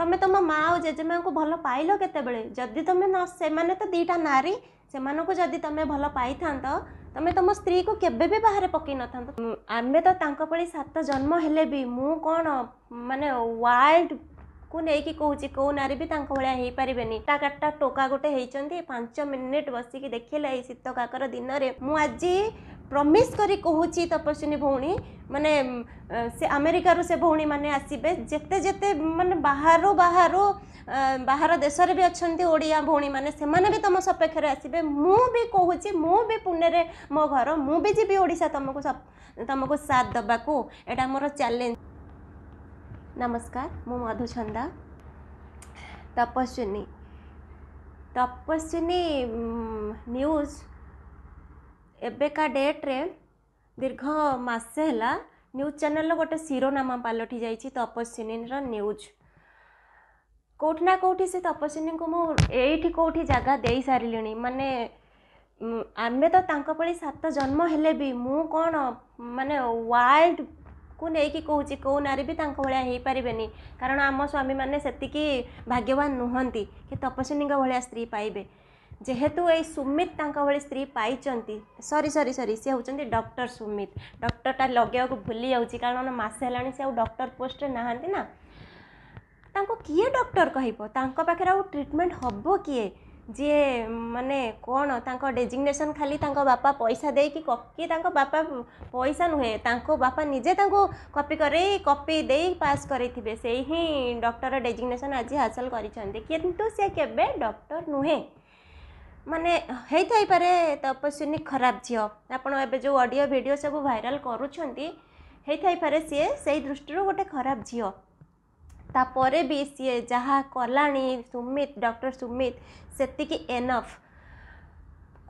ତୁମେ ତୁମ ମା' ଆଉ ଜେଜେମା'ଙ୍କୁ ଭଲ ପାଇଲ କେତେବେଳେ ଯଦି ତୁମେ ନ ସେମାନେ ତ ଦୁଇଟା ନାରୀ ସେମାନଙ୍କୁ ଯଦି ତୁମେ ଭଲ ପାଇଥାନ୍ତ ତୁମେ ତୁମ ସ୍ତ୍ରୀକୁ କେବେ ବି ବାହାରେ ପକାଇ ନଥାନ୍ତ ଆମେ ତ ତାଙ୍କ ଭଳି ସାତ ଜନ୍ମ ହେଲେ ବି ମୁଁ କ'ଣ ମାନେ ୱାର୍ଲଡ଼କୁ ନେଇକି କହୁଛି କେଉଁ ନାରୀ ବି ତାଙ୍କ ଭଳିଆ ହେଇପାରିବେନି ତା କାଟା ଟୋକା ଗୋଟେ ହେଇଛନ୍ତି ପାଞ୍ଚ ମିନିଟ୍ ବସିକି ଦେଖିଲେ ଏଇ ଶୀତ କାକର ଦିନରେ ମୁଁ ଆଜି ପ୍ରମିସ୍ କରି କହୁଛି ତପସ୍ୱିନୀ ଭଉଣୀ ମାନେ ସେ ଆମେରିକାରୁ ସେ ଭଉଣୀମାନେ ଆସିବେ ଯେତେ ଯେତେ ମାନେ ବାହାରୁ ବାହାରୁ ବାହାର ଦେଶରେ ବି ଅଛନ୍ତି ଓଡ଼ିଆ ଭଉଣୀମାନେ ସେମାନେ ବି ତୁମ ସପକ୍ଷରେ ଆସିବେ ମୁଁ ବି କହୁଛି ମୁଁ ବି ପୁନେରେ ମୋ ଘର ମୁଁ ବି ଯିବି ଓଡ଼ିଶା ତୁମକୁ ତୁମକୁ ସାଥ ଦେବାକୁ ଏଇଟା ମୋର ଚ୍ୟାଲେଞ୍ଜ ନମସ୍କାର ମୁଁ ମଧୁଛନ୍ଦା ତପସ୍ୱିନୀ ତପସ୍ୱିନୀ ନ୍ୟୁଜ୍ ଏବେକା ଡେଟ୍ରେ ଦୀର୍ଘ ମାସେ ହେଲା ନ୍ୟୁଜ୍ ଚ୍ୟାନେଲ୍ର ଗୋଟେ ଶିରୋନାମା ପାଲଟି ଯାଇଛି ତପସ୍ୱିନୀର ନ୍ୟୁଜ୍ କେଉଁଠି ନା କେଉଁଠି ସେ ତପସ୍ୱିନୀଙ୍କୁ ମୁଁ ଏଇଠି କେଉଁଠି ଜାଗା ଦେଇସାରିଲିଣି ମାନେ ଆମେ ତ ତାଙ୍କ ଭଳି ସାତ ଜନ୍ମ ହେଲେ ବି ମୁଁ କ'ଣ ମାନେ ୱାର୍ଲଡ଼କୁ ନେଇକି କହୁଛି କେଉଁ ନାରୀ ବି ତାଙ୍କ ଭଳିଆ ହେଇପାରିବେନି କାରଣ ଆମ ସ୍ୱାମୀମାନେ ସେତିକି ଭାଗ୍ୟବାନ ନୁହନ୍ତି କି ତପସ୍ୱିନୀଙ୍କ ଭଳିଆ ସ୍ତ୍ରୀ ପାଇବେ ଯେହେତୁ ଏଇ ସୁମିତ ତାଙ୍କ ଭଳି ସ୍ତ୍ରୀ ପାଇଛନ୍ତି ସରି ସରି ସରି ସେ ହେଉଛନ୍ତି ଡକ୍ଟର ସୁମିତ ଡକ୍ଟରଟା ଲଗାଇବାକୁ ଭୁଲି ଯାଉଛି କାରଣ ମାସେ ହେଲାଣି ସେ ଆଉ ଡକ୍ଟର ପୋଷ୍ଟରେ ନାହାନ୍ତି ନା ତାଙ୍କୁ କିଏ ଡକ୍ଟର କହିବ ତାଙ୍କ ପାଖରେ ଆଉ ଟ୍ରିଟମେଣ୍ଟ ହେବ କିଏ ଯିଏ ମାନେ କ'ଣ ତାଙ୍କ ଡେଜିଗ୍ନେସନ୍ ଖାଲି ତାଙ୍କ ବାପା ପଇସା ଦେଇକି କି ତାଙ୍କ ବାପା ପଇସା ନୁହେଁ ତାଙ୍କ ବାପା ନିଜେ ତାଙ୍କୁ କପି କରେଇ କପି ଦେଇ ପାସ୍ କରେଇଥିବେ ସେଇ ହିଁ ଡକ୍ଟର ଡେଜିଗ୍ନେସନ୍ ଆଜି ହାସଲ କରିଛନ୍ତି କିନ୍ତୁ ସେ କେବେ ଡକ୍ଟର ନୁହେଁ ମାନେ ହେଇଥାଇପାରେ ତପସ୍ୱିନୀ ଖରାପ ଝିଅ ଆପଣ ଏବେ ଯେଉଁ ଅଡ଼ିଓ ଭିଡ଼ିଓ ସବୁ ଭାଇରାଲ୍ କରୁଛନ୍ତି ହେଇଥାଇପାରେ ସିଏ ସେଇ ଦୃଷ୍ଟିରୁ ଗୋଟେ ଖରାପ ଝିଅ ତାପରେ ବି ସିଏ ଯାହା କଲାଣି ସୁମିତ ଡକ୍ଟର ସୁମିତ ସେତିକି ଏନଫ୍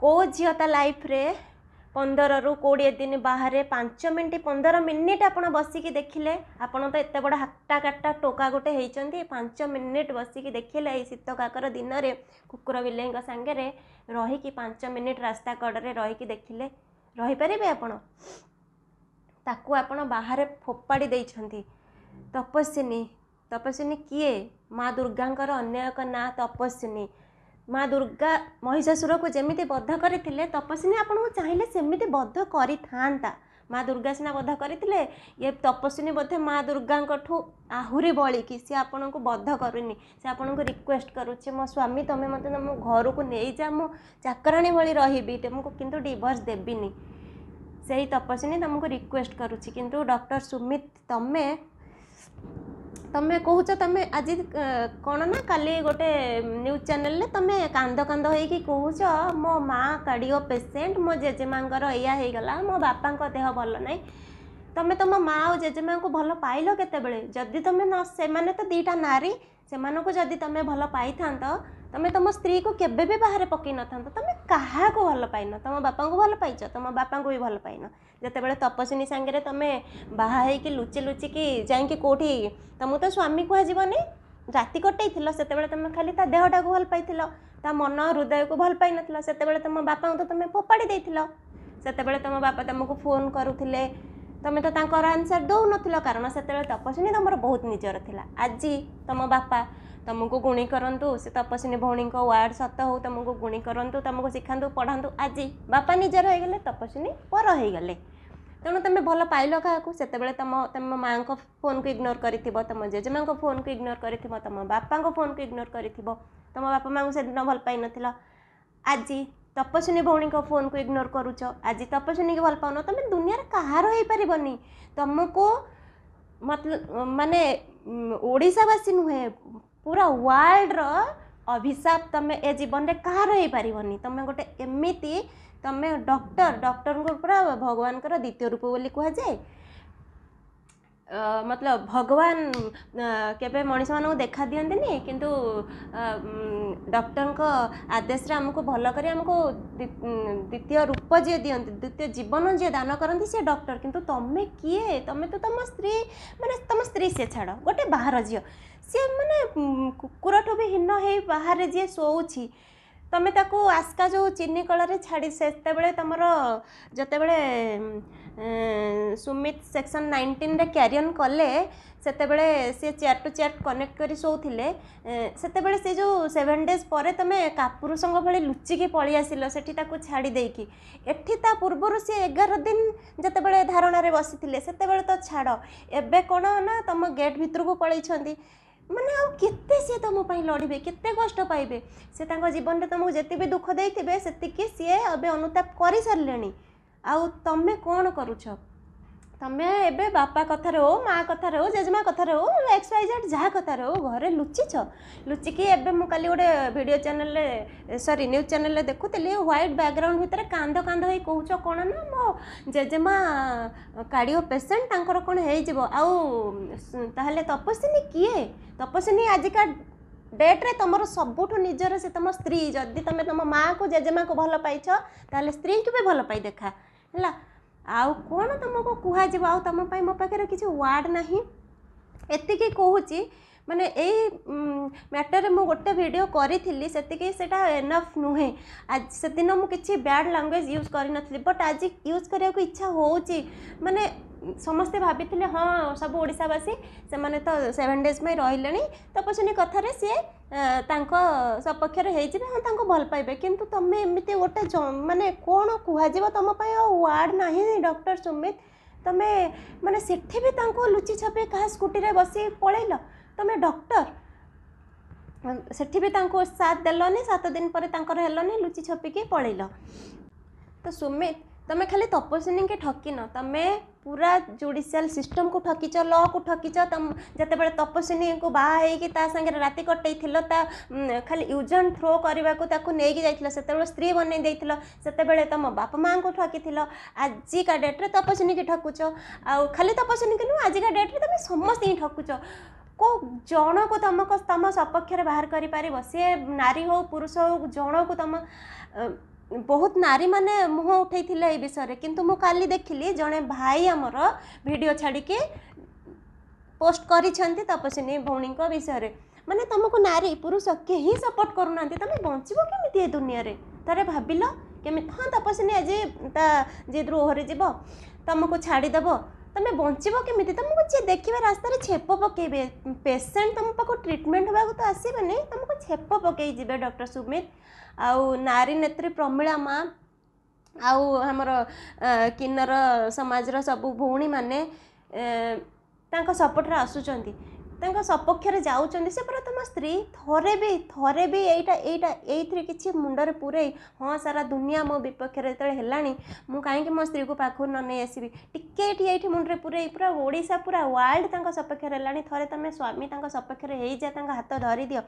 କେଉଁ ଝିଅ ତା ଲାଇଫ୍ରେ ପନ୍ଦରରୁ କୋଡ଼ିଏ ଦିନ ବାହାରେ ପାଞ୍ଚ ମିନିଟ୍ ପନ୍ଦର ମିନିଟ୍ ଆପଣ ବସିକି ଦେଖିଲେ ଆପଣ ତ ଏତେ ବଡ଼ ହାଟା କାଟା ଟୋକା ଗୋଟେ ହେଇଛନ୍ତି ପାଞ୍ଚ ମିନିଟ୍ ବସିକି ଦେଖିଲେ ଏଇ ଶୀତକାକର ଦିନରେ କୁକୁର ବିଲେଇଙ୍କ ସାଙ୍ଗରେ ରହିକି ପାଞ୍ଚ ମିନିଟ୍ ରାସ୍ତା କଡ଼ରେ ରହିକି ଦେଖିଲେ ରହିପାରିବେ ଆପଣ ତାକୁ ଆପଣ ବାହାରେ ଫୋପାଡ଼ି ଦେଇଛନ୍ତି ତପସ୍ୱିନୀ ତପସ୍ୱିନୀ କିଏ ମା ଦୁର୍ଗାଙ୍କର ଅନ୍ୟ ଏକ ନାଁ ତପସ୍ୱିନୀ मा दुर्गा महिषासुर को जमि बध गरि तपस्नी आपलेस बध गरि दुर्गा सिना बध गरि तपस्नी माँ दुर्गा आहुरी आहरी बलिक आपन को बध गरवेस गरुछ मो स्वामी तमे म घरको नै म चाकराणी भो रिम डिभर्स दबिनी तपस्वनी रिक्वेस्ट म्वेस्ट गरु ड सुमित तम तुम्हें कह तुम आज कौन ना का गोटे न्यूज चेल तुम कांद कांद हो कह मो माँ कार्डियो पेसेंट मो जेजे या होगा मो बापा देह भल ना तुम्हें तुम माँ और जेजेमा को भल पाइल केत तुम से दीटा नारी से जदि तुम भल पाई था तो ତମେ ତମ ସ୍ତ୍ରୀକୁ କେବେ ବି ବାହାରେ ପକାଇ ନଥାନ୍ତ ତମେ କାହାକୁ ଭଲ ପାଇନ ତମ ବାପାଙ୍କୁ ଭଲ ପାଇଛ ତମ ବାପାଙ୍କୁ ବି ଭଲ ପାଇନ ଯେତେବେଳେ ତପସ୍ୱିନୀ ସାଙ୍ଗରେ ତମେ ବାହା ହେଇକି ଲୁଚି ଲୁଚିକି ଯାଇକି କେଉଁଠି ତମକୁ ତ ସ୍ୱାମୀ କୁହାଯିବନି ରାତି କଟେଇଥିଲ ସେତେବେଳେ ତମେ ଖାଲି ତା ଦେହଟାକୁ ଭଲ ପାଇଥିଲ ତା ମନ ହୃଦୟକୁ ଭଲ ପାଇନଥିଲ ସେତେବେଳେ ତମ ବାପାଙ୍କୁ ତ ତମେ ଫୋପାଡ଼ି ଦେଇଥିଲ ସେତେବେଳେ ତମ ବାପା ତମକୁ ଫୋନ୍ କରୁଥିଲେ ତମେ ତ ତାଙ୍କର ଆନ୍ସର୍ ଦେଉନଥିଲ କାରଣ ସେତେବେଳେ ତପସ୍ୱିନୀ ତମର ବହୁତ ନିଜର ଥିଲା ଆଜି ତମ ବାପା ତୁମକୁ ଗୁଣି କରନ୍ତୁ ସେ ତପସ୍ୱିନୀ ଭଉଣୀଙ୍କ ୱାର୍ଡ଼ ସତ ହେଉ ତୁମକୁ ଗୁଣି କରନ୍ତୁ ତୁମକୁ ଶିଖାନ୍ତୁ ପଢ଼ାନ୍ତୁ ଆଜି ବାପା ନିଜର ହେଇଗଲେ ତପସ୍ୱିନୀ ପର ହେଇଗଲେ ତେଣୁ ତୁମେ ଭଲ ପାଇଲ କାହାକୁ ସେତେବେଳେ ତୁମ ତୁମ ମାଆଙ୍କ ଫୋନ୍କୁ ଇଗ୍ନୋର କରିଥିବ ତୁମ ଜେଜେମାଙ୍କ ଫୋନ୍କୁ ଇଗ୍ନୋର କରିଥିବ ତୁମ ବାପାଙ୍କ ଫୋନ୍କୁ ଇଗ୍ନୋର କରିଥିବ ତୁମ ବାପା ମାଆଙ୍କୁ ସେଦିନ ଭଲ ପାଇନଥିଲ ଆଜି ତପସ୍ୱିନୀ ଭଉଣୀଙ୍କ ଫୋନ୍କୁ ଇଗ୍ନୋର କରୁଛ ଆଜି ତପସ୍ୱିନୀକି ଭଲ ପାଉନ ତୁମେ ଦୁନିଆରେ କାହାର ହେଇପାରିବନି ତୁମକୁ ମତଲବ ମାନେ ଓଡ଼ିଶାବାସୀ ନୁହେଁ ପୁରା ୱାର୍ଲଡ଼ର ଅଭିଶାପ ତୁମେ ଏ ଜୀବନରେ କାହାର ହେଇପାରିବନି ତୁମେ ଗୋଟେ ଏମିତି ତୁମେ ଡକ୍ଟର ଡକ୍ଟରଙ୍କୁ ପୁରା ଭଗବାନଙ୍କର ଦ୍ୱିତୀୟ ରୂପ ବୋଲି କୁହାଯାଏ मतलब ଭଗବାନ କେବେ ମଣିଷମାନଙ୍କୁ ଦେଖା ଦିଅନ୍ତିନି କିନ୍ତୁ ଡକ୍ଟରଙ୍କ ଆଦେଶରେ ଆମକୁ ଭଲ କରି ଆମକୁ ଦ୍ୱିତୀୟ ରୂପ ଯିଏ ଦିଅନ୍ତି ଦ୍ୱିତୀୟ ଜୀବନ ଯିଏ ଦାନ କରନ୍ତି ସେ ଡକ୍ଟର କିନ୍ତୁ ତମେ କିଏ ତମେ ତ ତମ ସ୍ତ୍ରୀ ମାନେ ତମ ସ୍ତ୍ରୀ ସିଏ ଛାଡ଼ ଗୋଟେ ବାହାର ଝିଅ ସିଏ ମାନେ କୁକୁରଠୁ ବି ହୀନ ହେଇ ବାହାରେ ଯିଏ ଶୋଉଛି ତମେ ତାକୁ ଆସ୍କା ଯେଉଁ ଚିନି କଳରେ ଛାଡ଼ି ସେତେବେଳେ ତମର ଯେତେବେଳେ ସୁମିତ ସେକ୍ସନ୍ ନାଇଣ୍ଟିନ୍ରେ କ୍ୟାରିଅନ୍ କଲେ ସେତେବେଳେ ସିଏ ଚେୟାର୍ ଟୁ ଚେୟାର୍ କନେକ୍ଟ କରି ଶୋଉଥିଲେ ସେତେବେଳେ ସେ ଯେଉଁ ସେଭେନ୍ ଡେଜ୍ ପରେ ତୁମେ କାପୁରୁଷଙ୍କ ଭଳି ଲୁଚିକି ପଳେଇ ଆସିଲ ସେଠି ତାକୁ ଛାଡ଼ି ଦେଇକି ଏଠି ତା ପୂର୍ବରୁ ସିଏ ଏଗାର ଦିନ ଯେତେବେଳେ ଧାରଣାରେ ବସିଥିଲେ ସେତେବେଳେ ତ ଛାଡ଼ ଏବେ କ'ଣ ନା ତୁମ ଗେଟ୍ ଭିତରକୁ ପଳେଇଛନ୍ତି ମାନେ ଆଉ କେତେ ସିଏ ତୁମ ପାଇଁ ଲଢ଼ିବେ କେତେ କଷ୍ଟ ପାଇବେ ସେ ତାଙ୍କ ଜୀବନରେ ତୁମକୁ ଯେତିକି ଦୁଃଖ ଦେଇଥିବେ ସେତିକି ସିଏ ଏବେ ଅନୁତାପ କରିସାରିଲେଣି ଆଉ ତୁମେ କ'ଣ କରୁଛ ତୁମେ ଏବେ ବାପା କଥାରେ ହଉ ମାଆ କଥାରେ ହଉ ଜେଜେମା କଥାରେ ହଉ ଏକ୍ସ ୱାଇ ଜେଡ୍ ଯାହା କଥାରେ ହଉ ଘରେ ଲୁଚିଛ ଲୁଚିକି ଏବେ ମୁଁ କାଲି ଗୋଟେ ଭିଡ଼ିଓ ଚ୍ୟାନେଲରେ ସରି ନ୍ୟୁଜ୍ ଚ୍ୟାନେଲରେ ଦେଖୁଥିଲି ହ୍ୱାଇଟ୍ ବ୍ୟାକ୍ଗ୍ରାଉଣ୍ଡ ଭିତରେ କାନ୍ଦ କାନ୍ଦ ହେଇ କହୁଛ କ'ଣ ନା ମୋ ଜେଜେମା କାର୍ଡ଼ିଓ ପେସେଣ୍ଟ ତାଙ୍କର କ'ଣ ହେଇଯିବ ଆଉ ତାହେଲେ ତପସ୍ୱିନୀ କିଏ ତପସ୍ୱିନୀ ଆଜିକା ଡେଟ୍ରେ ତୁମର ସବୁଠୁ ନିଜର ସେ ତୁମ ସ୍ତ୍ରୀ ଯଦି ତମେ ତୁମ ମାଆକୁ ଜେଜେମାକୁ ଭଲ ପାଇଛ ତାହେଲେ ସ୍ତ୍ରୀଙ୍କୁ ବି ଭଲ ପାଇ ଦେଖା ହେଲା ଆଉ କ'ଣ ତୁମକୁ କୁହାଯିବ ଆଉ ତୁମ ପାଇଁ ମୋ ପାଖରେ କିଛି ୱାର୍ଡ଼ ନାହିଁ ଏତିକି କହୁଛି ମାନେ ଏଇ ମ୍ୟାଟର୍ରେ ମୁଁ ଗୋଟେ ଭିଡ଼ିଓ କରିଥିଲି ସେତିକି ସେଇଟା ଏନଫ୍ ନୁହେଁ ଆଜି ସେଦିନ ମୁଁ କିଛି ବ୍ୟାଡ଼୍ ଲାଙ୍ଗୁଏଜ୍ ୟୁଜ୍ କରିନଥିଲି ବଟ୍ ଆଜି ୟୁଜ୍ କରିବାକୁ ଇଚ୍ଛା ହେଉଛି ମାନେ समस्ते भाई हाँ सब ओडावासी से मैंने तो सेवेन डेज में तो तपस्वी कथार सी सपक्ष हाँ भल पाइबे कि तुम एमती गोटे मानने कौन कहो तुम्हें वार्ड ना डक्टर सुमित तुम्हें मानने से लुचि छपी क्या स्कूटी में बस पल तुम्हें डक्टर से साथ देलनी सात दिन पर लुचि छपिक पल तो सुमित तम खालि तपस्वनीक ठकिन तम पुरा जुडिसिया सिस्टमको ठकिच ल कु ठकिछ तपस्वनी बाहेक त साङ्ग राति कटै थिजन थ्रो गर् स्ती बनाइदिइसो तम बामा ठकिलो आजका डेट्रे तपस्नीक ठकुच खाली खालि के नु आजिका डेट त समस्तै हिँड ठकुच को जोको त सपक्षर बाह्र गरि पार सि नारी हो पुरुष हौ को त ବହୁତ ନାରୀମାନେ ମୁହଁ ଉଠାଇଥିଲେ ଏ ବିଷୟରେ କିନ୍ତୁ ମୁଁ କାଲି ଦେଖିଲି ଜଣେ ଭାଇ ଆମର ଭିଡ଼ିଓ ଛାଡ଼ିକି ପୋଷ୍ଟ କରିଛନ୍ତି ତପସ୍ୱିନୀ ଭଉଣୀଙ୍କ ବିଷୟରେ ମାନେ ତୁମକୁ ନାରୀ ପୁରୁଷ କେହି ସପୋର୍ଟ କରୁନାହାନ୍ତି ତୁମେ ବଞ୍ଚିବ କେମିତି ଏ ଦୁନିଆରେ ଥରେ ଭାବିଲ କେମିତି ହଁ ତପସ୍ୱିନୀ ଆଜି ତା ଯିଏ ଦ୍ରୋହରେ ଯିବ ତୁମକୁ ଛାଡ଼ିଦେବ তুমি বঞ্চব কেমিতি তোমাকে যে দেখবে রাস্তায় ছেপ পকাইবে পেসেন্ট তুম পাখ ট্রিটমেন্ট হওয়া তো আসবেনি তোমাকে ছেপ পকাই যাবে ডক্টর সুমিত আউ নারী নেত্রী প্রমিলা মা ଆଉ ଆମର କିନ୍ନର ସମାଜର ସବୁ ଭଉଣୀମାନେ ତାଙ୍କ ସପୋର୍ଟରେ ଆସୁଛନ୍ତି ତାଙ୍କ ସପକ୍ଷରେ ଯାଉଛନ୍ତି ସେ ପୁରା ତୁମ ସ୍ତ୍ରୀ ଥରେ ବି ଥରେ ବି ଏଇଟା ଏଇଟା ଏଇଥିରେ କିଛି ମୁଣ୍ଡରେ ପୁରେଇ ହଁ ସାରା ଦୁନିଆ ମୋ ବିପକ୍ଷରେ ଯେତେବେଳେ ହେଲାଣି ମୁଁ କାହିଁକି ମୋ ସ୍ତ୍ରୀକୁ ପାଖକୁ ନ ନେଇ ଆସିବି ଟିକେ ଏଠି ଏଇଠି ମୁଣ୍ଡରେ ପୂରେଇ ପୁରା ଓଡ଼ିଶା ପୁରା ୱାର୍ଲଡ଼ ତାଙ୍କ ସପକ୍ଷରେ ହେଲାଣି ଥରେ ତୁମେ ସ୍ୱାମୀ ତାଙ୍କ ସପକ୍ଷରେ ହେଇଯାଏ ତାଙ୍କ ହାତ ଧରିଦିଅ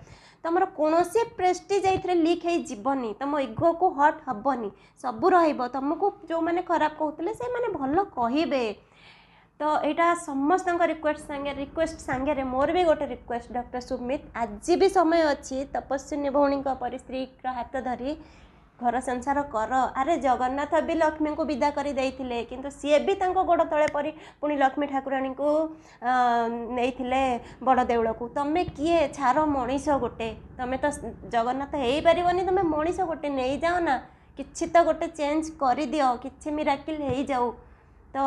ତୁମର କୌଣସି ପ୍ରେଷ୍ଟିଜ୍ ଏଇଥିରେ ଲିକ୍ ହେଇଯିବନି ତୁମ ଇଗୋକୁ ହଟ୍ ହେବନି ସବୁ ରହିବ ତୁମକୁ ଯେଉଁମାନେ ଖରାପ କହୁଥିଲେ ସେମାନେ ଭଲ କହିବେ ତ ଏଇଟା ସମସ୍ତଙ୍କ ରିକ୍ୱେଷ୍ଟ ସାଙ୍ଗରେ ରିକ୍ୱେଷ୍ଟ ସାଙ୍ଗରେ ମୋର ବି ଗୋଟେ ରିକ୍ୱେଷ୍ଟ ଡକ୍ଟର ସୁମିତ ଆଜି ବି ସମୟ ଅଛି ତପସ୍ୱିନୀ ଭଉଣୀଙ୍କ ପରି ସ୍ତ୍ରୀର ହାତ ଧରି ଘର ସଂସାର କର ଆରେ ଜଗନ୍ନାଥ ବି ଲକ୍ଷ୍ମୀଙ୍କୁ ବିଦା କରି ଦେଇଥିଲେ କିନ୍ତୁ ସିଏ ବି ତାଙ୍କ ଗୋଡ଼ ତଳେ ପରି ପୁଣି ଲକ୍ଷ୍ମୀ ଠାକୁରାଣୀଙ୍କୁ ନେଇଥିଲେ ବଡ଼ ଦେଉଳକୁ ତମେ କିଏ ଛାର ମଣିଷ ଗୋଟେ ତମେ ତ ଜଗନ୍ନାଥ ହେଇପାରିବନି ତମେ ମଣିଷ ଗୋଟେ ନେଇଯାଅ ନା କିଛି ତ ଗୋଟେ ଚେଞ୍ଜ କରିଦିଅ କିଛି ମିରାକିଲ୍ ହେଇଯାଉ ତ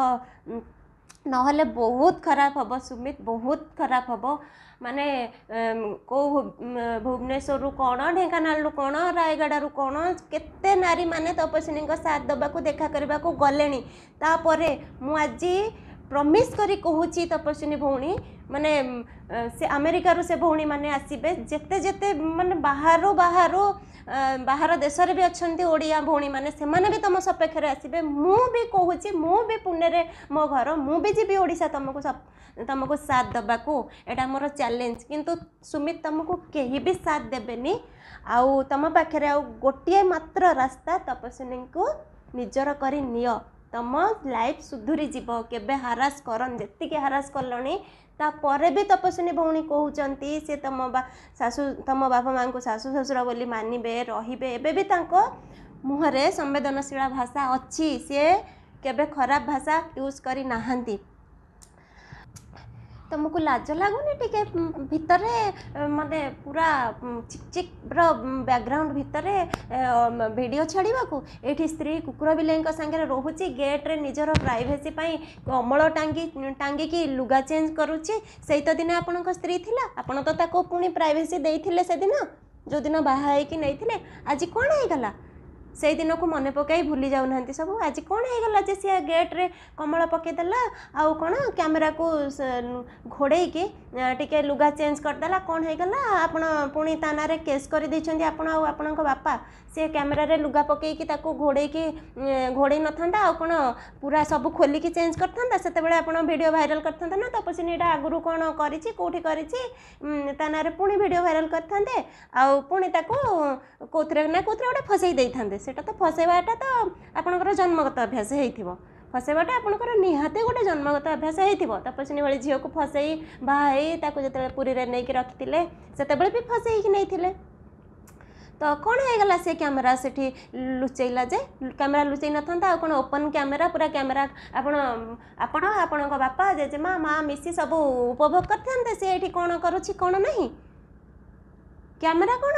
ନହେଲେ ବହୁତ ଖରାପ ହବ ସୁମିତ ବହୁତ ଖରାପ ହବ ମାନେ କେଉଁ ଭୁବନେଶ୍ୱରରୁ କ'ଣ ଢେଙ୍କାନାଳରୁ କ'ଣ ରାୟଗଡ଼ାରୁ କ'ଣ କେତେ ନାରୀମାନେ ତପସ୍ୱିନୀଙ୍କ ସାଥ ଦେବାକୁ ଦେଖା କରିବାକୁ ଗଲେଣି ତା'ପରେ ମୁଁ ଆଜି ପ୍ରମିସ୍ କରି କହୁଛି ତପସ୍ୱିନୀ ଭଉଣୀ ମାନେ ସେ ଆମେରିକାରୁ ସେ ଭଉଣୀମାନେ ଆସିବେ ଯେତେ ଯେତେ ମାନେ ବାହାରୁ ବାହାରୁ ବାହାର ଦେଶରେ ବି ଅଛନ୍ତି ଓଡ଼ିଆ ଭଉଣୀମାନେ ସେମାନେ ବି ତୁମ ସପକ୍ଷରେ ଆସିବେ ମୁଁ ବି କହୁଛି ମୁଁ ବି ପୁନେରେ ମୋ ଘର ମୁଁ ବି ଯିବି ଓଡ଼ିଶା ତୁମକୁ ତୁମକୁ ସାଥ ଦେବାକୁ ଏଇଟା ମୋର ଚ୍ୟାଲେଞ୍ଜ କିନ୍ତୁ ସୁମିତ ତୁମକୁ କେହି ବି ସାଥ ଦେବେନି ଆଉ ତୁମ ପାଖରେ ଆଉ ଗୋଟିଏ ମାତ୍ର ରାସ୍ତା ତପସ୍ୱିନୀଙ୍କୁ ନିଜର କରି ନିଅ ତୁମ ଲାଇଫ୍ ସୁଧୁରି ଯିବ କେବେ ହାରାସ୍ କରନି ଯେତିକି ହାରାସ୍ କଲଣି ତାପରେ ବି ତପସ୍ୱିନୀ ଭଉଣୀ କହୁଛନ୍ତି ସେ ତୁମ ଶାଶୁ ତୁମ ବାପା ମାଆଙ୍କୁ ଶାଶୁ ଶ୍ୱଶୁର ବୋଲି ମାନିବେ ରହିବେ ଏବେ ବି ତାଙ୍କ ମୁହଁରେ ସମ୍ବେଦନଶୀଳ ଭାଷା ଅଛି ସିଏ କେବେ ଖରାପ ଭାଷା ୟୁଜ୍ କରିନାହାନ୍ତି ତୁମକୁ ଲାଜ ଲାଗୁନି ଟିକେ ଭିତରେ ମାନେ ପୁରା ଚିକ୍ ଚିକ୍ର ବ୍ୟାକ୍ଗ୍ରାଉଣ୍ଡ ଭିତରେ ଭିଡ଼ିଓ ଛାଡ଼ିବାକୁ ଏଇଠି ସ୍ତ୍ରୀ କୁକୁର ବିଲେଇଙ୍କ ସାଙ୍ଗରେ ରହୁଛି ଗେଟ୍ରେ ନିଜର ପ୍ରାଇଭେସି ପାଇଁ କମଳ ଟାଙ୍ଗି ଟାଙ୍ଗିକି ଲୁଗା ଚେଞ୍ଜ କରୁଛି ସେଇ ତ ଦିନ ଆପଣଙ୍କ ସ୍ତ୍ରୀ ଥିଲା ଆପଣ ତ ତାକୁ ପୁଣି ପ୍ରାଇଭେସି ଦେଇଥିଲେ ସେଦିନ ଯେଉଁଦିନ ବାହା ହେଇକି ନେଇଥିଲେ ଆଜି କ'ଣ ହେଇଗଲା ସେଇଦିନକୁ ମନେ ପକାଇ ଭୁଲି ଯାଉନାହାନ୍ତି ସବୁ ଆଜି କ'ଣ ହେଇଗଲା ଯେ ସିଏ ଗେଟ୍ରେ କମଳ ପକାଇଦେଲା ଆଉ କ'ଣ କ୍ୟାମେରାକୁ ଘୋଡ଼େଇକି ଟିକେ ଲୁଗା ଚେଞ୍ଜ କରିଦେଲା କ'ଣ ହେଇଗଲା ଆପଣ ପୁଣି ତା ନାଁରେ କେସ୍ କରିଦେଇଛନ୍ତି ଆପଣ ଆଉ ଆପଣଙ୍କ ବାପା ସେ କ୍ୟାମେରାରେ ଲୁଗା ପକାଇକି ତାକୁ ଘୋଡ଼େଇକି ଘୋଡ଼େଇ ନଥାନ୍ତା ଆଉ କ'ଣ ପୁରା ସବୁ ଖୋଲିକି ଚେଞ୍ଜ କରିଥାନ୍ତା ସେତେବେଳେ ଆପଣ ଭିଡ଼ିଓ ଭାଇରାଲ୍ କରିଥାନ୍ତେ ନା ତପସିନୀ ଏଇଟା ଆଗରୁ କ'ଣ କରିଛି କେଉଁଠି କରିଛି ତା ନାଁରେ ପୁଣି ଭିଡ଼ିଓ ଭାଇରାଲ୍ କରିଥାନ୍ତେ ଆଉ ପୁଣି ତାକୁ କେଉଁଥିରେ ନା କେଉଁଥିରେ ଗୋଟେ ଫସାଇ ଦେଇଥାନ୍ତେ ସେଇଟା ତ ଫସାଇବାଟା ତ ଆପଣଙ୍କର ଜନ୍ମଗତ ଅଭ୍ୟାସ ହେଇଥିବ ଫସାଇବାଟା ଆପଣଙ୍କର ନିହାତି ଗୋଟେ ଜନ୍ମଗତ ଅଭ୍ୟାସ ହେଇଥିବ ତପସ୍ୱିନୀ ଭଳି ଝିଅକୁ ଫସାଇ ବାହା ହେଇ ତାକୁ ଯେତେବେଳେ ପୁରୀରେ ନେଇକି ରଖିଥିଲେ ସେତେବେଳେ ବି ଫସେଇକି ନେଇଥିଲେ ତ କ'ଣ ହେଇଗଲା ସେ କ୍ୟାମେରା ସେଠି ଲୁଚେଇଲା ଯେ କ୍ୟାମେରା ଲୁଚେଇ ନଥାନ୍ତା ଆଉ କ'ଣ ଓପନ୍ କ୍ୟାମେରା ପୁରା କ୍ୟାମେରା ଆପଣ ଆପଣ ଆପଣଙ୍କ ବାପା ଜେଜେମା ମା ମିଶି ସବୁ ଉପଭୋଗ କରିଥାନ୍ତେ ସେ ଏଠି କ'ଣ କରୁଛି କ'ଣ ନାହିଁ କ୍ୟାମେରା କ'ଣ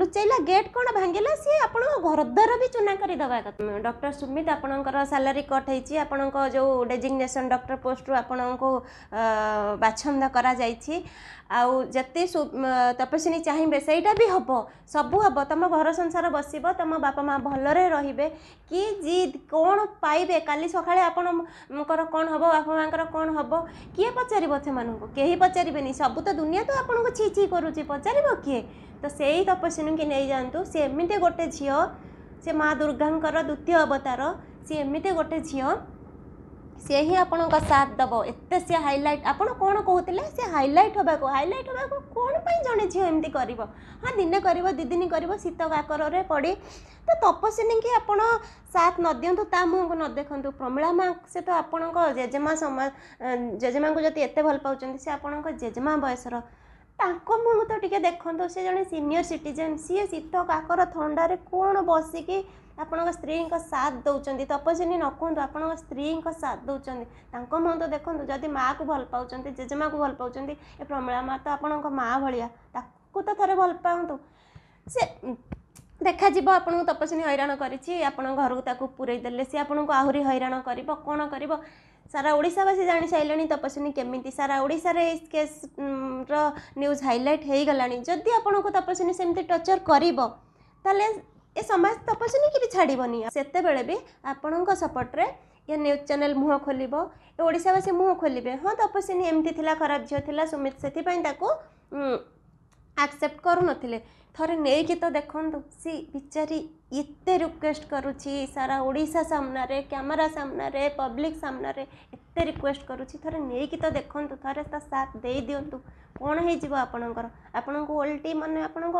ଲୁଚେଇଲା ଗେଟ୍ କ'ଣ ଭାଙ୍ଗିଲା ସିଏ ଆପଣଙ୍କ ଘରଦ୍ୱାର ବି ଚୁନା କରିଦେବା କଥା ଡକ୍ଟର ସୁମିତ ଆପଣଙ୍କର ସାଲାରୀ କଟ୍ ହେଇଛି ଆପଣଙ୍କ ଯେଉଁ ଡେଜିଗ୍ନେସନ୍ ଡକ୍ଟର ପୋଷ୍ଟରୁ ଆପଣଙ୍କୁ ବାଛନ୍ଦ କରାଯାଇଛି ଆଉ ଯେତେ ତପସ୍ୱିନୀ ଚାହିଁବେ ସେଇଟା ବି ହେବ ସବୁ ହେବ ତୁମ ଘର ସଂସାର ବସିବ ତୁମ ବାପା ମାଆ ଭଲରେ ରହିବେ କି ଜିଦ୍ କ'ଣ ପାଇବେ କାଲି ସକାଳେ ଆପଣଙ୍କର କ'ଣ ହେବ ବାପା ମାଆଙ୍କର କ'ଣ ହେବ କିଏ ପଚାରିବ ସେମାନଙ୍କୁ କେହି ପଚାରିବେନି ସବୁ ତ ଦୁନିଆ ତ ଆପଣଙ୍କୁ ଛି ଛି କରୁଛି ପଚାରିବ କିଏ ତ ସେଇ ତପସ୍ୱିନୀକି ନେଇଯାଆନ୍ତୁ ସେ ଏମିତି ଗୋଟେ ଝିଅ ସେ ମା ଦୁର୍ଗାଙ୍କର ଦ୍ୱିତୀୟ ଅବତାର ସେ ଏମିତି ଗୋଟେ ଝିଅ ସିଏ ହିଁ ଆପଣଙ୍କ ସାଥ ଦେବ ଏତେ ସିଏ ହାଇଲାଇଟ୍ ଆପଣ କ'ଣ କହୁଥିଲେ ସେ ହାଇଲାଇଟ୍ ହେବାକୁ ହାଇଲାଇଟ୍ ହେବାକୁ କ'ଣ ପାଇଁ ଜଣେ ଝିଅ ଏମିତି କରିବ ହଁ ଦିନେ କରିବ ଦୁଇ ଦିନ କରିବ ଶୀତ କାକରରେ ପଡ଼ି ତ ତପସ୍ୱିନୀକି ଆପଣ ସାଥ ନ ଦିଅନ୍ତୁ ତା ମୁହଁକୁ ନ ଦେଖନ୍ତୁ ପ୍ରମିଳା ମା ସେ ତ ଆପଣଙ୍କ ଜେଜେମା ସମା ଜେଜେମାଙ୍କୁ ଯଦି ଏତେ ଭଲ ପାଉଛନ୍ତି ସେ ଆପଣଙ୍କ ଜେଜେମା ବୟସର ତାଙ୍କ ମୁହଁ ତ ଟିକେ ଦେଖନ୍ତୁ ସେ ଜଣେ ସିନିୟର ସିଟିଜେନ୍ ସିଏ ଶୀତ କାକର ଥଣ୍ଡାରେ କ'ଣ ବସିକି ଆପଣଙ୍କ ସ୍ତ୍ରୀଙ୍କ ସାଥ ଦେଉଛନ୍ତି ତପସ୍ୱିନୀ ନ କୁହନ୍ତୁ ଆପଣଙ୍କ ସ୍ତ୍ରୀଙ୍କ ସାଥ ଦେଉଛନ୍ତି ତାଙ୍କ ମୁହଁ ତ ଦେଖନ୍ତୁ ଯଦି ମାଆକୁ ଭଲ ପାଉଛନ୍ତି ଜେଜେମାଆକୁ ଭଲ ପାଉଛନ୍ତି ଏ ପ୍ରମିଳା ମା ତ ଆପଣଙ୍କ ମାଆ ଭଳିଆ ତାକୁ ତ ଥରେ ଭଲ ପାଆନ୍ତୁ ସେ ଦେଖାଯିବ ଆପଣଙ୍କୁ ତପସ୍ୱିନୀ ହଇରାଣ କରିଛି ଆପଣଙ୍କ ଘରକୁ ତାକୁ ପୁରେଇ ଦେଲେ ସେ ଆପଣଙ୍କୁ ଆହୁରି ହଇରାଣ କରିବ କ'ଣ କରିବ ସାରା ଓଡ଼ିଶାବାସୀ ଜାଣିସାରିଲେଣି ତପସ୍ୱିନୀ କେମିତି ସାରା ଓଡ଼ିଶାରେ ଏଇ କେସ୍ର ନ୍ୟୁଜ୍ ହାଇଲାଇଟ୍ ହେଇଗଲାଣି ଯଦି ଆପଣଙ୍କୁ ତପସ୍ୱିନୀ ସେମିତି ଟର୍ଚର୍ କରିବ ତାହେଲେ ଏ ସମାଜ ତପସ୍ୱିନୀକି ବି ଛାଡ଼ିବନି ସେତେବେଳେ ବି ଆପଣଙ୍କ ସପୋର୍ଟରେ ଏ ନ୍ୟୁଜ୍ ଚ୍ୟାନେଲ୍ ମୁହଁ ଖୋଲିବ ଏ ଓଡ଼ିଶାବାସୀ ମୁହଁ ଖୋଲିବେ ହଁ ତପସ୍ୱିନୀ ଏମିତି ଥିଲା ଖରାପ ଝିଅ ଥିଲା ସୁମିତ ସେଥିପାଇଁ ତାକୁ ଆକ୍ସେପ୍ଟ କରୁନଥିଲେ ଥରେ ନେଇକି ତ ଦେଖନ୍ତୁ ସେ ବିଚାରି ଏତେ ରିକ୍ୱେଷ୍ଟ କରୁଛି ସାରା ଓଡ଼ିଶା ସାମ୍ନାରେ କ୍ୟାମେରା ସାମ୍ନାରେ ପବ୍ଲିକ ସାମ୍ନାରେ ଏତେ ରିକ୍ୱେଷ୍ଟ କରୁଛି ଥରେ ନେଇକି ତ ଦେଖନ୍ତୁ ଥରେ ତା ସାଥ୍ ଦେଇଦିଅନ୍ତୁ କ'ଣ ହେଇଯିବ ଆପଣଙ୍କର ଆପଣଙ୍କୁ ଓଲ୍ଟି ମାନେ ଆପଣଙ୍କ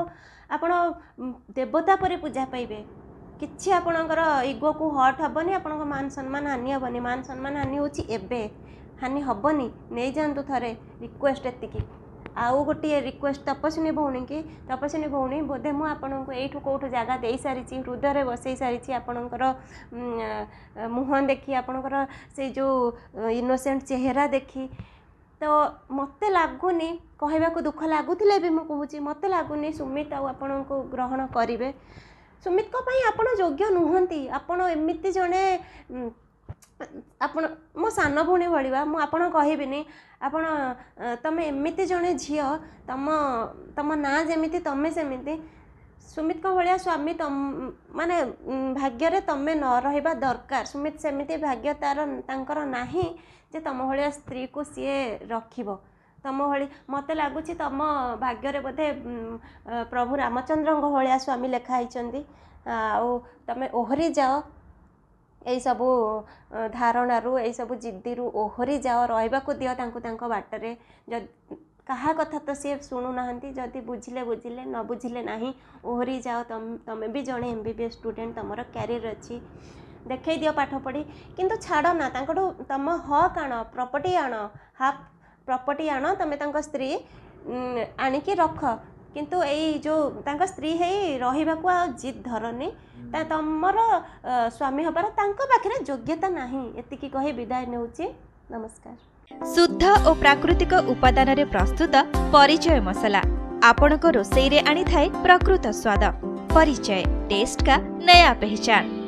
ଆପଣ ଦେବତା ପରି ପୂଜା ପାଇବେ କିଛି ଆପଣଙ୍କର ଇଗୋକୁ ହଟ୍ ହେବନି ଆପଣଙ୍କ ମାନ ସମ୍ମାନ ହାନି ହେବନି ମାନ ସମ୍ମାନ ହାନି ହେଉଛି ଏବେ ହାନି ହେବନି ନେଇଯାଆନ୍ତୁ ଥରେ ରିକ୍ୱେଷ୍ଟ ଏତିକି ଆଉ ଗୋଟିଏ ରିକ୍ୱେଷ୍ଟ ତପସ୍ୱିନୀ ଭଉଣୀକି ତପସ୍ୱିନୀ ଭଉଣୀ ବୋଧେ ମୁଁ ଆପଣଙ୍କୁ ଏଇଠୁ କେଉଁଠୁ ଜାଗା ଦେଇସାରିଛି ହୃଦୟରେ ବସେଇ ସାରିଛି ଆପଣଙ୍କର ମୁହଁ ଦେଖି ଆପଣଙ୍କର ସେ ଯେଉଁ ଇନୋସେଣ୍ଟ ଚେହେରା ଦେଖି ତ ମୋତେ ଲାଗୁନି କହିବାକୁ ଦୁଃଖ ଲାଗୁଥିଲେ ବି ମୁଁ କହୁଛି ମୋତେ ଲାଗୁନି ସୁମିତ ଆଉ ଆପଣଙ୍କୁ ଗ୍ରହଣ କରିବେ ସୁମିତଙ୍କ ପାଇଁ ଆପଣ ଯୋଗ୍ୟ ନୁହନ୍ତି ଆପଣ ଏମିତି ଜଣେ ଆପଣ ମୋ ସାନ ଭଉଣୀ ଭଳି ବା ମୁଁ ଆପଣ କହିବିନି ଆପଣ ତମେ ଏମିତି ଜଣେ ଝିଅ ତମ ତମ ନାଁ ଯେମିତି ତମେ ସେମିତି ସୁମିତଙ୍କ ଭଳିଆ ସ୍ୱାମୀ ମାନେ ଭାଗ୍ୟରେ ତମେ ନ ରହିବା ଦରକାର ସୁମିତ ସେମିତି ଭାଗ୍ୟ ତାର ତାଙ୍କର ନାହିଁ ଯେ ତମ ଭଳିଆ ସ୍ତ୍ରୀକୁ ସିଏ ରଖିବ ତମ ଭଳି ମୋତେ ଲାଗୁଛି ତମ ଭାଗ୍ୟରେ ବୋଧେ ପ୍ରଭୁ ରାମଚନ୍ଦ୍ରଙ୍କ ଭଳିଆ ସ୍ୱାମୀ ଲେଖା ହେଇଛନ୍ତି ଆଉ ତମେ ଓହରି ଯାଅ ଏଇସବୁ ଧାରଣାରୁ ଏଇସବୁ ଜିଦ୍ଦିରୁ ଓହରି ଯାଅ ରହିବାକୁ ଦିଅ ତାଙ୍କୁ ତାଙ୍କ ବାଟରେ ଯଦି କାହା କଥା ତ ସିଏ ଶୁଣୁନାହାନ୍ତି ଯଦି ବୁଝିଲେ ବୁଝିଲେ ନ ବୁଝିଲେ ନାହିଁ ଓହରି ଯାଅ ତମେ ବି ଜଣେ M B B S student ତମର କ୍ୟାରିୟର ଅଛି ଦେଖେଇ ଦିଅ ପାଠ ପଢ଼ି କିନ୍ତୁ ଛାଡ଼ ନା ତାଙ୍କଠୁ ତମ ହକ୍ ଆଣ ପ୍ରପର୍ଟି ଆଣ ହାଫ୍ ପ୍ରପର୍ଟି ଆଣ ତୁମେ ତାଙ୍କ ସ୍ତ୍ରୀ ଆଣିକି ରଖ କିନ୍ତୁ ଏଇ ଯେଉଁ ତାଙ୍କ ସ୍ତ୍ରୀ ହେଇ ରହିବାକୁ ଆଉ ଜିଦ୍ ଧରନି ତା ତମର ସ୍ୱାମୀ ହେବାର ତାଙ୍କ ପାଖରେ ଯୋଗ୍ୟତା ନାହିଁ ଏତିକି କହି ବିଦାୟ ନେଉଛି ନମସ୍କାର ଶୁଦ୍ଧ ଓ ପ୍ରାକୃତିକ ଉପାଦାନରେ ପ୍ରସ୍ତୁତ ପରିଚୟ ମସଲା ଆପଣଙ୍କ ରୋଷେଇରେ ଆଣିଥାଏ ପ୍ରକୃତ ସ୍ୱାଦ ପରିଚୟ ଟେଷ୍ଟ କା ନୟା ପେହଚାନ